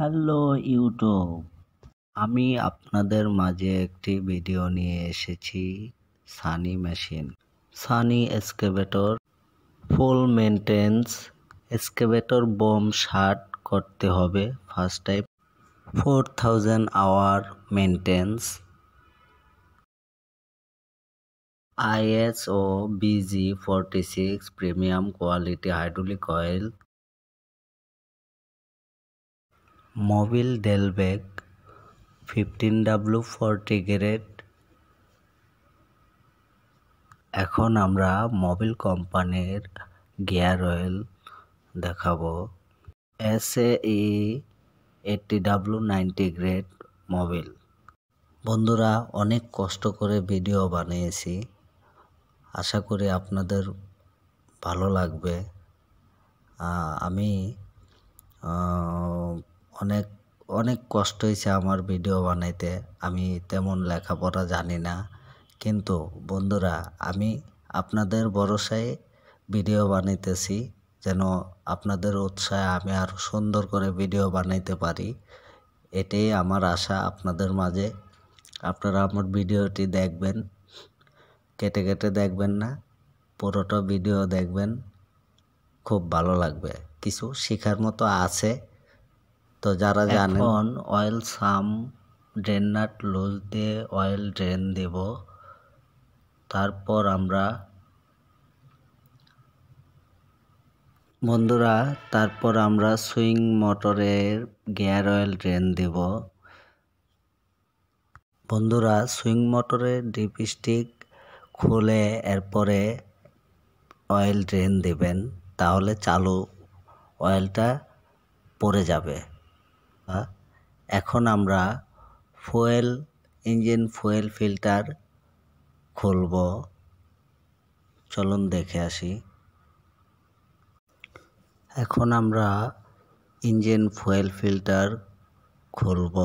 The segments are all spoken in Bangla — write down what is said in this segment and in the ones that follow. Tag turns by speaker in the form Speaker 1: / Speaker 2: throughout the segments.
Speaker 1: হ্যালো ইউটিউব আমি আপনাদের মাঝে একটি ভিডিও নিয়ে এসেছি Sany machine Sany excavator full maintenance excavator বোম শার্ট করতে হবে first time four thousand hour maintenance ISO VG forty six premium quality hydraulic oil ডেল ব্যাগ ফিফটিন ডাব্লু ফোরটি গ্রেড এখন আমরা মোবিল কোম্পানির গিয়ার অয়েল দেখাবো S E eighty W ninety grade Mobil বন্ধুরা অনেক কষ্ট করে ভিডিও বানিয়েছি আশা করি আপনাদের ভালো লাগবে আমি অনেক অনেক কষ্ট হয়েছে আমার ভিডিও বানাইতে আমি তেমন লেখাপড়া জানি না কিন্তু বন্ধুরা আমি আপনাদের ভরসায় ভিডিও বানাইতেছি যেন আপনাদের উৎসাহে আমি আরও সুন্দর করে ভিডিও বানাইতে পারি এটাই আমার আশা আপনাদের মাঝে আপনারা আমার ভিডিওটি দেখবেন কেটে কেটে দেখবেন না পুরোটা ভিডিও দেখবেন খুব ভালো লাগবে কিছু শেখার মতো আছে তো যারা এখন oil sump drain nut loose দিয়ে অয়েল ড্রেন দেব তারপর আমরা বন্ধুরা তারপর আমরা সুইং মোটরের গিয়ার অয়েল ড্রেন দেব বন্ধুরা সুইং মোটরের ডিপস্টিক খুলে এরপরে অয়েল ড্রেন দেবেন তাহলে চালু অয়েলটা পড়ে যাবে এখন আমরা ফুয়েল ইঞ্জিন ফুয়েল ফিল্টার খুলব চলুন দেখে আসি এখন আমরা ইঞ্জিন ফুয়েল ফিল্টার খুলব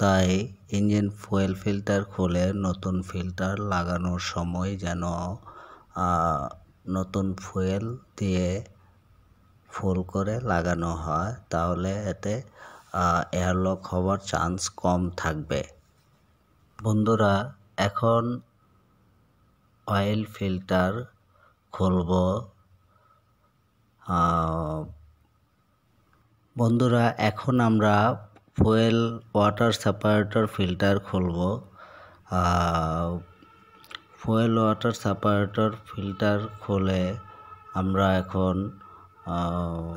Speaker 1: তাই ইঞ্জিন ফুয়েল ফিল্টার খুলে নতুন ফিল্টার লাগানোর সময় যেন নতুন ফুয়েল দিয়ে ফুল করে লাগানো হয় তাহলে এতে এয়ারলক হওয়ার চান্স কম থাকবে বন্ধুরা এখন অয়েল ফিল্টার খুলব বন্ধুরা এখন আমরা ফুয়েল ওয়াটার সেপারেটর ফিল্টার খুলব ফুয়েল ওয়াটার সেপারেটর ফিল্টার খুলে আমরা এখন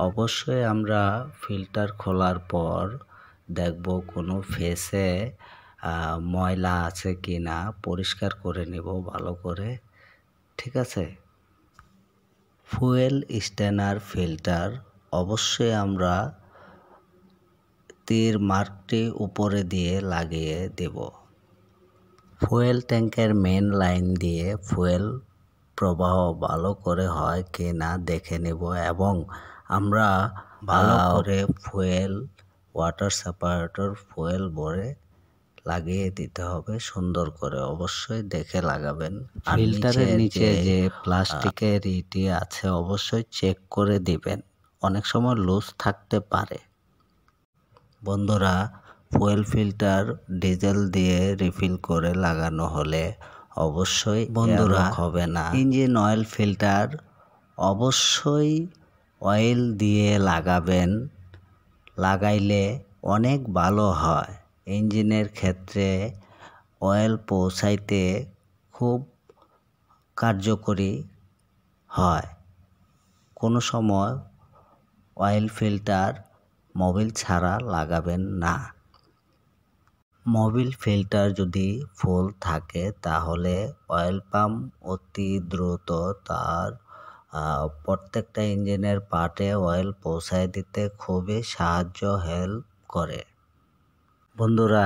Speaker 1: অবশ্যই আমরা ফিল্টার খোলার পর দেখব কোনো ফেসে ময়লা আছে কি না পরিষ্কার করে নেব ভালো করে ঠিক আছে ফুয়েল স্ট্যানার ফিল্টার অবশ্যই আমরা তীর মার্কটি উপরে দিয়ে লাগিয়ে দেব ফুয়েল ট্যাঙ্কের মেন লাইন দিয়ে ফুয়েল প্রবাহ ভালো করে হয় কি না দেখে নেব এবং আমরা ভালো করে ফুয়েল ওয়াটার সেপারেটর ফুয়েল ভরে লাগিয়ে দিতে হবে সুন্দর করে অবশ্যই দেখে লাগাবেন ফিল্টারের নিচে যে প্লাস্টিকের ইটি আছে অবশ্যই চেক করে দিবেন অনেক সময় লুজ থাকতে পারে বন্ধুরা ফুয়েল ফিল্টার ডিজেল দিয়ে রিফিল করে লাগানো হলে অবশ্যই বন্ধুরা হবে না ইঞ্জিন অয়েল ফিল্টার অবশ্যই অয়েল দিয়ে লাগাবেন লাগাইলে অনেক ভালো হয় ইঞ্জিনের ক্ষেত্রে অয়েল পৌঁছাইতে খুব কার্যকরী হয় কোনো সময় অয়েল ফিল্টার মোবিল ছাড়া লাগাবেন না মোবিল ফিল্টার যদি ফুল থাকে তাহলে অয়েল পাম্প অতি দ্রুত তার প্রত্যেকটা ইঞ্জিনের পার্টে অয়েল পৌঁছায় দিতে খুবই সাহায্য হেল্প করে বন্ধুরা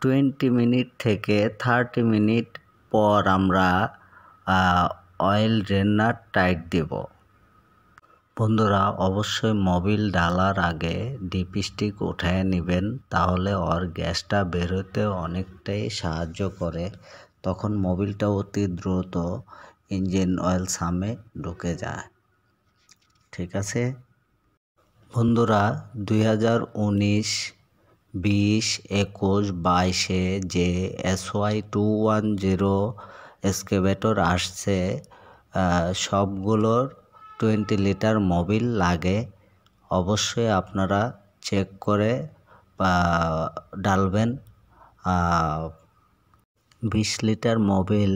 Speaker 1: টোয়েন্টি মিনিট থেকে থার্টি মিনিট পর আমরা অয়েল ড্রেনার টাইট দেব বন্ধুরা অবশ্যই মোবিল ডালার আগে ডিপস্টিক উঠায় নেবেন তাহলে ওর গ্যাসটা বেরোতে অনেকটাই সাহায্য করে তখন মোবিলটা অতি দ্রুত ইঞ্জিন অয়েল সামে ঢুকে যায় ঠিক আছে বন্ধুরা দুই হাজার উনিশ বিশ একুশ বাইশে যে SY two one zero excavator আসছে সবগুলোর টোয়েন্টি লিটার মোবিল লাগে অবশ্যই আপনারা চেক করে ডালবেন বিশ লিটার মোবিল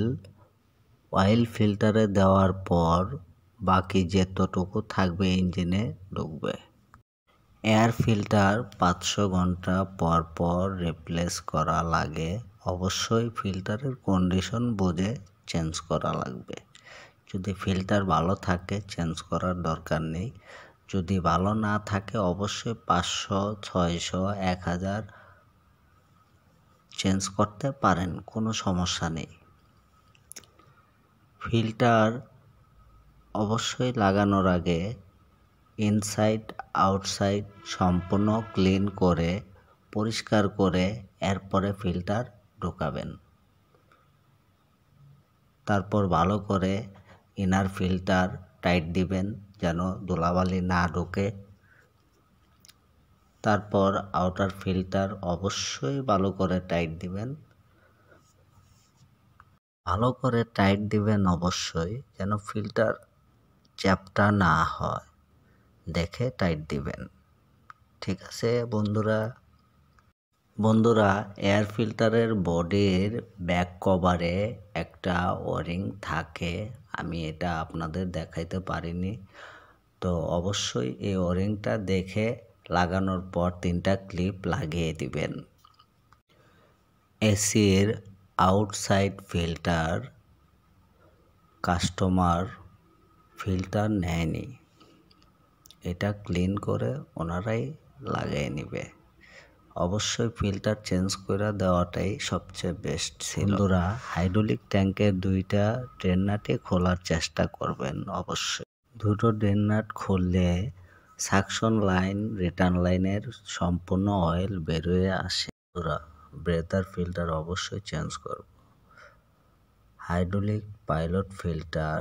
Speaker 1: অয়েল ফিল্টারে দেওয়ার পর বাকি যেতটুকু থাকবে ইঞ্জিনে ঢুকবে এয়ার ফিল্টার পাঁচশো ঘন্টা পর পর রিপ্লেস করা লাগে অবশ্যই ফিল্টারের কন্ডিশন বুঝে চেঞ্জ করা লাগবে যদি ফিল্টার ভালো থাকে চেঞ্জ করার দরকার নেই যদি ভালো না থাকে অবশ্যই পাঁচশো ছয়শো এক হাজার চেঞ্জ করতে পারেন কোনো সমস্যা নেই ফিল্টার অবশ্যই লাগানোর আগে ইনসাইড আউটসাইড সম্পূর্ণ ক্লিন করে পরিষ্কার করে এরপরে ফিল্টার ঢোকাবেন তারপর ভালো করে ইনার ফিল্টার টাইট দিবেন যেন ধুলাবালি না ঢোকে তারপর আউটার ফিল্টার অবশ্যই ভালো করে টাইট দিবেন ভালো করে টাইট দিবেন অবশ্যই যেন ফিল্টার চ্যাপটা না হয় দেখে টাইট দিবেন ঠিক আছে বন্ধুরা বন্ধুরা এয়ার ফিল্টারের বডির ব্যাক কভারে একটা ওয়ারিং থাকে আমি এটা আপনাদের দেখাইতে পারিনি তো অবশ্যই এই ওয়ারিংটা দেখে লাগানোর পর তিনটা ক্লিপ লাগিয়ে দিবেন এসির আউটসাইড ফিল্টার কাস্টমার ফিল্টার নেয়নি এটা ক্লিন করে ওনারাই লাগিয়ে নেবে অবশ্যই ফিল্টার চেঞ্জ করে দেওয়াটাই সবচেয়ে বেস্ট ছিল বন্ধুরা হাইড্রোলিক ট্যাঙ্কের দুইটা ড্রেননাটই খোলার চেষ্টা করবেন অবশ্যই দুটো ড্রেননাট খুললে সাকশন লাইন রিটার্ন লাইনের সম্পূর্ণ অয়েল বেরোয় আসে ব্রেদার ফিল্টার অবশ্যই চেঞ্জ করব হাইড্রোলিক পাইলট ফিল্টার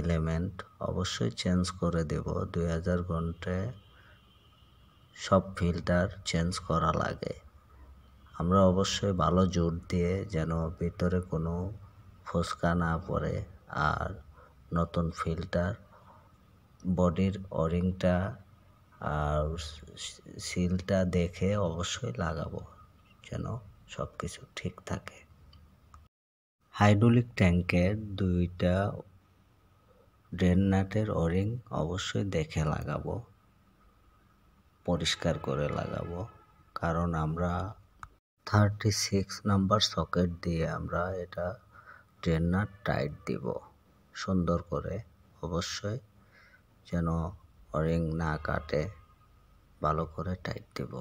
Speaker 1: এলিমেন্ট অবশ্যই চেঞ্জ করে দেব দুই হাজার ঘন্টায় সব ফিল্টার চেঞ্জ করা লাগে আমরা অবশ্যই ভালো জোর দিয়ে যেন ভিতরে কোনো ফোসকা না পড়ে আর নতুন ফিল্টার বডির ওরিংটা আর সিলটা দেখে অবশ্যই লাগাবো যেন সব কিছু ঠিক থাকে হাইড্রোলিক ট্যাঙ্কের দুইটা ড্রেন নাটের ওরিং অবশ্যই দেখে লাগাবো পরিষ্কার করে লাগাবো কারণ আমরা থার্টি সিক্স নাম্বার সকেট দিয়ে আমরা এটা ট্রেনার টাইট দিব সুন্দর করে অবশ্যই যেন রিং না কাটে ভালো করে টাইট দেব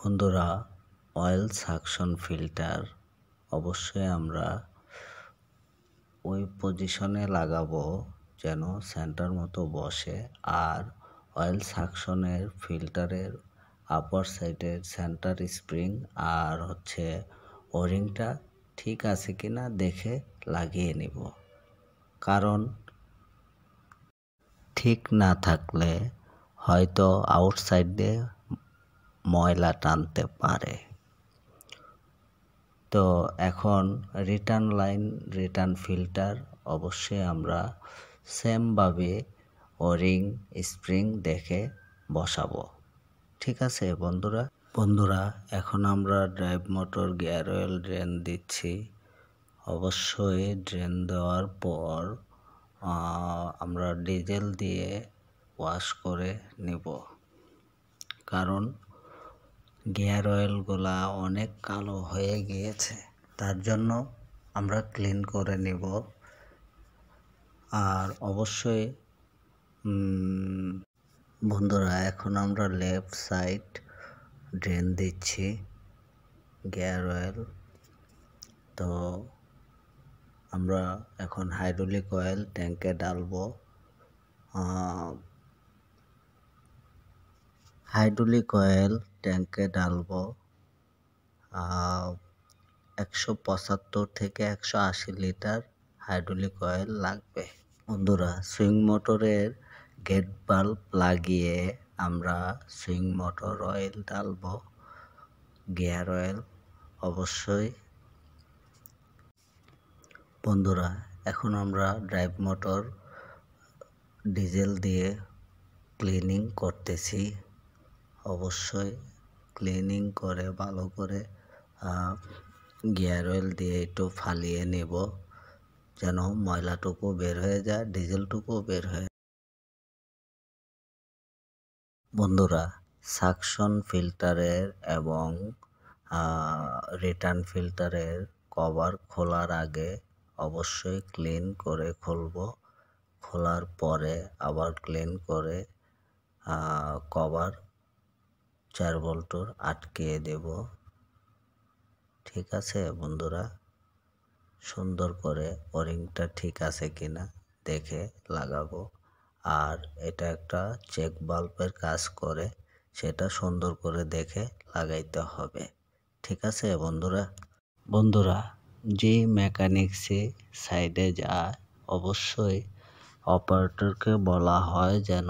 Speaker 1: বন্ধুরা অয়েল সাকশন ফিল্টার অবশ্যই আমরা ওই পজিশনে লাগাবো যেন সেন্টার মতো বসে আর অয়েল সাকশনের ফিল্টারের আপার সাইডের সেন্টার স্প্রিং আর হচ্ছে ওরিংটা ঠিক আছে কি না দেখে লাগিয়ে নিব কারণ ঠিক না থাকলে হয়তো আউটসাইডে ময়লা টানতে পারে তো এখন রিটার্ন লাইন রিটার্ন ফিল্টার অবশ্যই আমরা সেমভাবে ও রিং স্প্রিং দেখে বসাবো ঠিক আছে বন্ধুরা বন্ধুরা এখন আমরা drive motor gear oil drain দিচ্ছি অবশ্যই ড্রেন দেওয়ার পর আমরা ডিজেল দিয়ে ওয়াশ করে নেব কারণ গিয়ার অয়েলগুলা অনেক কালো হয়ে গিয়েছে তার জন্য আমরা ক্লিন করে নেব আর অবশ্যই বন্ধুরা এখন আমরা লেফট সাইড ড্রেন দিচ্ছি গিয়ার অয়েল তো আমরা এখন হাইড্রোলিক অয়েল ট্যাঙ্কে ডালবো হাইড্রোলিক অয়েল ট্যাঙ্কে ডালব একশো পঁচাত্তর থেকে একশো আশি লিটার হাইড্রোলিক অয়েল লাগবে বন্ধুরা সুইং মোটরের গেট বাল্ব লাগিয়ে আমরা সুইং মোটর অয়েল ডালব গিয়ার অয়েল অবশ্যই বন্ধুরা এখন আমরা ড্রাইভ মোটর ডিজেল দিয়ে ক্লিনিং করতেছি অবশ্যই ক্লিনিং করে ভালো করে গিয়ার অয়েল দিয়ে একটু ফালিয়ে নেব যেন ময়লাটুকু বের হয়ে যায় ডিজেলটুকু বের হয়ে বন্ধুরা সাকশন ফিল্টারের এবং রিটার্ন ফিল্টারের কভার খোলার আগে অবশ্যই ক্লিন করে খুলব খোলার পরে আবার ক্লিন করে কভার চার বল্টুর আটকিয়ে দেব ঠিক আছে বন্ধুরা সুন্দর করে ওরিংটা ঠিক আছে কিনা দেখে লাগাবো আর এটা একটা চেক বাল্বের কাজ করে সেটা সুন্দর করে দেখে লাগাইতে হবে ঠিক আছে বন্ধুরা বন্ধুরা যে মেকানিক্সে সাইডে যায় অবশ্যই অপারেটরকে বলা হয় যেন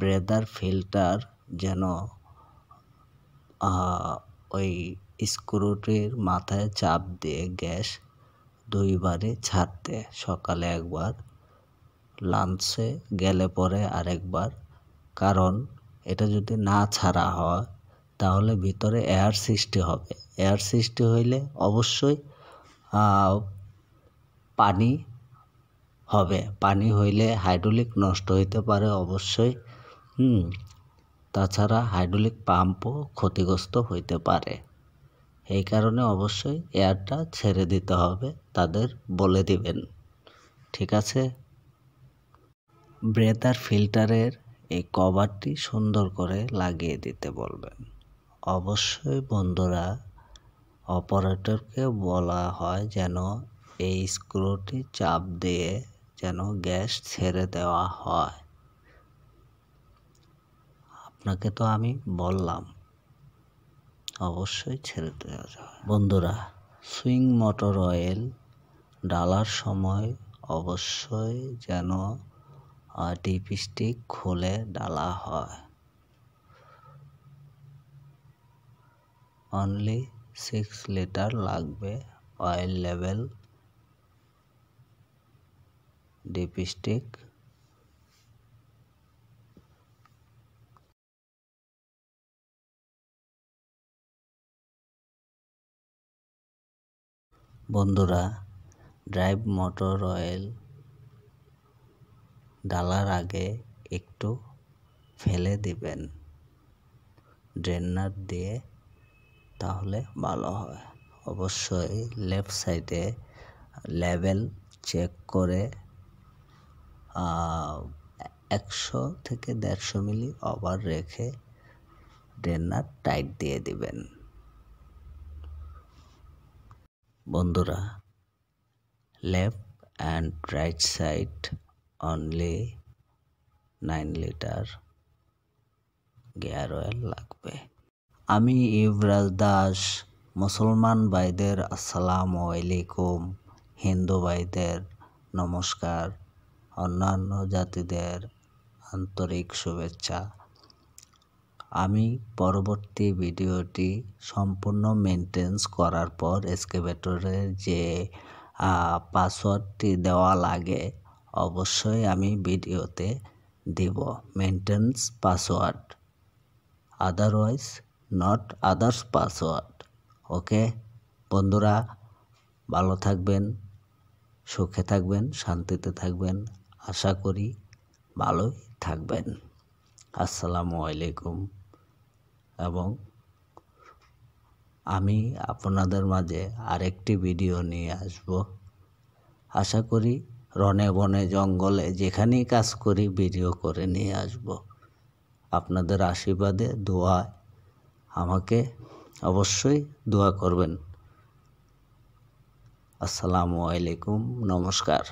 Speaker 1: ব্রেদার ফিল্টার যেন ওই স্ক্রুটির মাথায় চাপ দিয়ে গ্যাস দুইবারে ছাড়তে সকালে একবার লাঞ্চে গেলে পরে আরেকবার কারণ এটা যদি না ছাড়া হয় তাহলে ভিতরে এয়ার সৃষ্টি হবে এয়ার সৃষ্টি হইলে অবশ্যই পানি হবে পানি হইলে হাইড্রোলিক নষ্ট হইতে পারে অবশ্যই হুম তাছাড়া হাইড্রোলিক পাম্পও ক্ষতিগ্রস্ত হইতে পারে এই কারণে অবশ্যই এয়ারটা ছেড়ে দিতে হবে তাদের বলে দিবেন ঠিক আছে ব্রেদার ফিল্টারের এই কভারটি সুন্দর করে লাগিয়ে দিতে বলবেন অবশ্যই বন্ধুরা অপারেটরকে বলা হয় যেন এই স্ক্রুটি চাপ দিয়ে যেন গ্যাস ছেড়ে দেওয়া হয় আপনাকে তো আমি বললাম অবশ্যই ছেড়ে দেওয়া যায় বন্ধুরা সুইং মোটর অয়েল ডালার সময় অবশ্যই যেন ডিপস্টিক খুলে ডালা হয় অনলি সিক্স লিটার লাগবে অয়েল লেভেল ডিপস্টিক বন্ধুরা ড্রাইভ মোটর অয়েল ডালার আগে একটু ফেলে দিবেন ড্রেনার দিয়ে তাহলে ভালো হয় অবশ্যই লেফট সাইডে লেভেল চেক করে একশো থেকে দেড়শো মিলি ওভার রেখে ড্রেনার টাইট দিয়ে দিবেন বন্ধুরা left and right side only nine litre gear oil লাগবে আমি ইবরাজ দাস মুসলমান ভাইদের আসসালাম আলাইকুম হিন্দু ভাইদের নমস্কার অন্যান্য জাতিদের আন্তরিক শুভেচ্ছা আমি পরবর্তী ভিডিওটি সম্পূর্ণ মেনটেন্স করার পর এসকেভেটরের যে পাসওয়ার্ডটি দেওয়া লাগে অবশ্যই আমি ভিডিওতে দেব maintenance password otherwise not others password okay বন্ধুরা ভালো থাকবেন সুখে থাকবেন শান্তিতে থাকবেন আশা করি ভালোই থাকবেন আসসালামু আলাইকুম এবং আমি আপনাদের মাঝে আরেকটি ভিডিও নিয়ে আসব আশা করি রনে বনে জঙ্গলে যেখানেই কাজ করি ভিডিও করে নিয়ে আসব আপনাদের আশীর্বাদে দোয়ায় আমাকে অবশ্যই দোয়া করবেন আসসালামু আলাইকুম নমস্কার